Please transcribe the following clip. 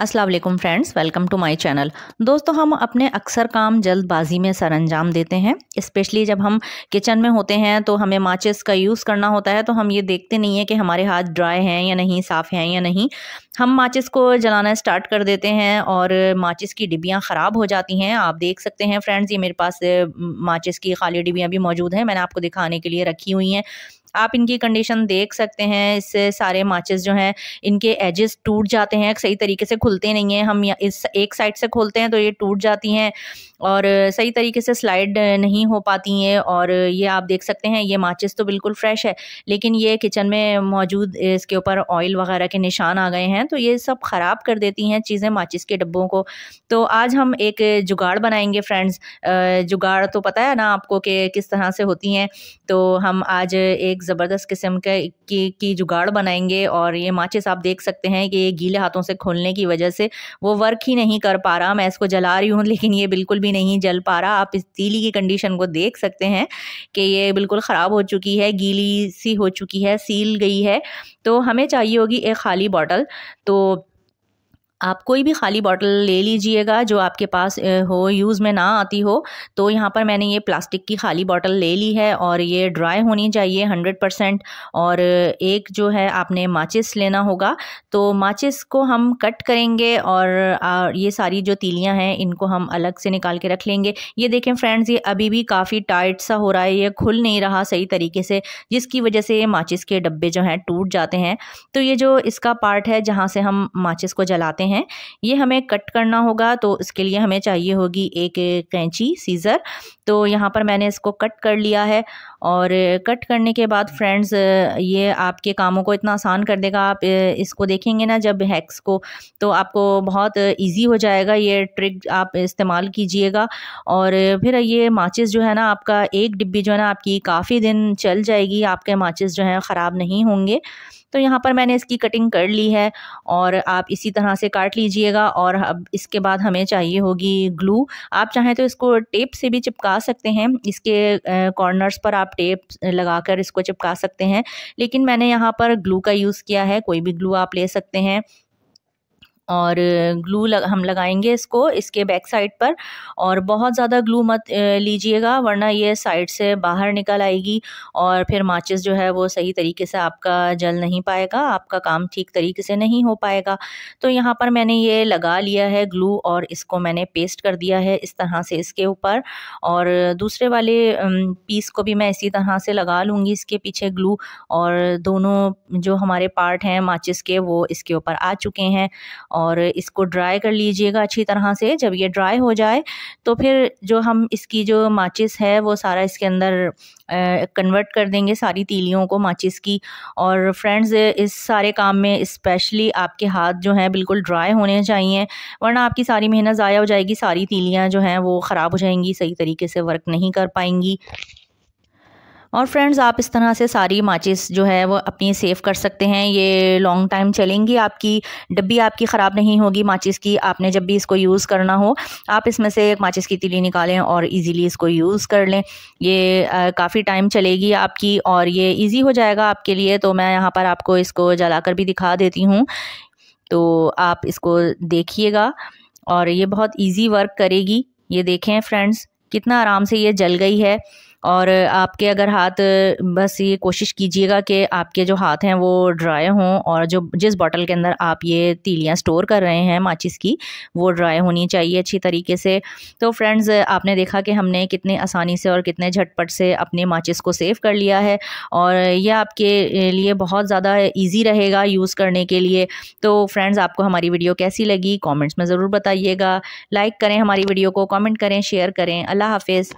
Aslam friends welcome to my channel दोस्तों हम अपने अक्सर काम जल्दबाजी में सर अंजाम देते हैं इस्पेशली जब हम किचन में होते हैं तो हमें माचिस का यूज़ करना होता है तो हम ये देखते नहीं है कि हमारे हाथ ड्राई हैं या नहीं साफ़ हैं या नहीं हम माचिस को जलाना स्टार्ट कर देते हैं और माचिस की डिबियाँ ख़राब हो जाती हैं आप देख सकते हैं फ्रेंड्स ये मेरे पास माचिस की खाली डिबियाँ भी मौजूद हैं मैंने आपको दिखाने के लिए रखी हुई हैं आप इनकी कंडीशन देख सकते हैं इससे सारे माचिस जो हैं इनके एजेस टूट जाते हैं सही तरीके से खुलते नहीं हैं हम इस एक साइड से खोलते हैं तो ये टूट जाती हैं और सही तरीके से स्लाइड नहीं हो पाती हैं और ये आप देख सकते हैं ये माचिस तो बिल्कुल फ्रेश है लेकिन ये किचन में मौजूद इसके ऊपर ऑयल वगैरह के निशान आ गए हैं तो ये सब ख़राब कर देती हैं चीज़ें माचिस के डब्बों को तो आज हम एक जुगाड़ बनाएंगे फ्रेंड्स जुगाड़ तो पता है ना आपको कि किस तरह से होती हैं तो हम आज एक ज़बरदस्त किस्म के की, की जुगाड़ बनाएंगे और ये माचिस आप देख सकते हैं कि ये गीले हाथों से खोलने की वजह से वो वर्क ही नहीं कर पा रहा मैं इसको जला रही हूँ लेकिन ये बिल्कुल भी नहीं जल पा रहा आप इस तीली की कंडीशन को देख सकते हैं कि ये बिल्कुल ख़राब हो चुकी है गीली सी हो चुकी है सील गई है तो हमें चाहिए होगी एक खाली बॉटल तो आप कोई भी खाली बॉटल ले लीजिएगा जो आपके पास हो यूज़ में ना आती हो तो यहाँ पर मैंने ये प्लास्टिक की खाली बॉटल ले ली है और ये ड्राई होनी चाहिए हंड्रेड परसेंट और एक जो है आपने माचिस लेना होगा तो माचिस को हम कट करेंगे और ये सारी जो तीलियाँ हैं इनको हम अलग से निकाल के रख लेंगे ये देखें फ्रेंड्स ये अभी भी काफ़ी टाइट सा हो रहा है ये खुल नहीं रहा सही तरीके से जिसकी वजह से माचिस के डब्बे जो हैं टूट जाते हैं तो ये जो इसका पार्ट है जहाँ से हम माचिस को जलाते हैं हैं ये हमें कट करना होगा तो इसके लिए हमें चाहिए होगी एक कैंची सीज़र तो यहाँ पर मैंने इसको कट कर लिया है और कट करने के बाद फ्रेंड्स ये आपके कामों को इतना आसान कर देगा आप इसको देखेंगे ना जब हैक्स को तो आपको बहुत इजी हो जाएगा ये ट्रिक आप इस्तेमाल कीजिएगा और फिर ये माचिस जो है ना आपका एक डिब्बी जो है ना आपकी काफ़ी दिन चल जाएगी आपके माचिस जो है ख़राब नहीं होंगे तो यहाँ पर मैंने इसकी कटिंग कर ली है और आप इसी तरह से काट लीजिएगा और अब इसके बाद हमें चाहिए होगी ग्लू आप चाहें तो इसको टेप से भी चिपका सकते हैं इसके कॉर्नर्स पर आप टेप लगाकर इसको चिपका सकते हैं लेकिन मैंने यहाँ पर ग्लू का यूज़ किया है कोई भी ग्लू आप ले सकते हैं और ग्लू लग, हम लगाएंगे इसको इसके बैक साइड पर और बहुत ज़्यादा ग्लू मत लीजिएगा वरना ये साइड से बाहर निकल आएगी और फिर माचिस जो है वो सही तरीके से आपका जल नहीं पाएगा आपका काम ठीक तरीके से नहीं हो पाएगा तो यहाँ पर मैंने ये लगा लिया है ग्लू और इसको मैंने पेस्ट कर दिया है इस तरह से इसके ऊपर और दूसरे वाले पीस को भी मैं इसी तरह से लगा लूँगी इसके पीछे ग्लू और दोनों जो हमारे पार्ट हैं माचिस के वो इसके ऊपर आ चुके हैं और इसको ड्राई कर लीजिएगा अच्छी तरह से जब ये ड्राई हो जाए तो फिर जो हम इसकी जो माचिस है वो सारा इसके अंदर कन्वर्ट कर देंगे सारी तीलियों को माचिस की और फ्रेंड्स इस सारे काम में स्पेशली आपके हाथ जो हैं बिल्कुल ड्राई होने चाहिए वरना आपकी सारी मेहनत ज़ाया हो जाएगी सारी तीलियाँ जो हैं वो ख़राब हो जाएंगी सही तरीके से वर्क नहीं कर पाएंगी और फ्रेंड्स आप इस तरह से सारी माचिस जो है वो अपनी सेव कर सकते हैं ये लॉन्ग टाइम चलेंगी आपकी डब्बी आपकी ख़राब नहीं होगी माचिस की आपने जब भी इसको यूज़ करना हो आप इसमें से एक माचिस की तिली निकालें और ईज़िली इसको यूज़ कर लें ये काफ़ी टाइम चलेगी आपकी और ये ईज़ी हो जाएगा आपके लिए तो मैं यहाँ पर आपको इसको जला भी दिखा देती हूँ तो आप इसको देखिएगा और ये बहुत ईजी वर्क करेगी ये देखें फ्रेंड्स कितना आराम से ये जल गई है और आपके अगर हाथ बस ये कोशिश कीजिएगा कि आपके जो हाथ हैं वो ड्राई हों और जो जिस बॉटल के अंदर आप ये तीलियाँ स्टोर कर रहे हैं माचिस की वो ड्राई होनी चाहिए अच्छी तरीके से तो फ्रेंड्स आपने देखा कि हमने कितने आसानी से और कितने झटपट से अपने माचिस को सेव कर लिया है और यह आपके लिए बहुत ज़्यादा ईजी रहेगा यूज़ करने के लिए तो फ्रेंड्स आपको हमारी वीडियो कैसी लगी कॉमेंट्स में ज़रूर बताइएगा लाइक करें हमारी वीडियो को कॉमेंट करें शेयर करें अल्लाह हाफिज़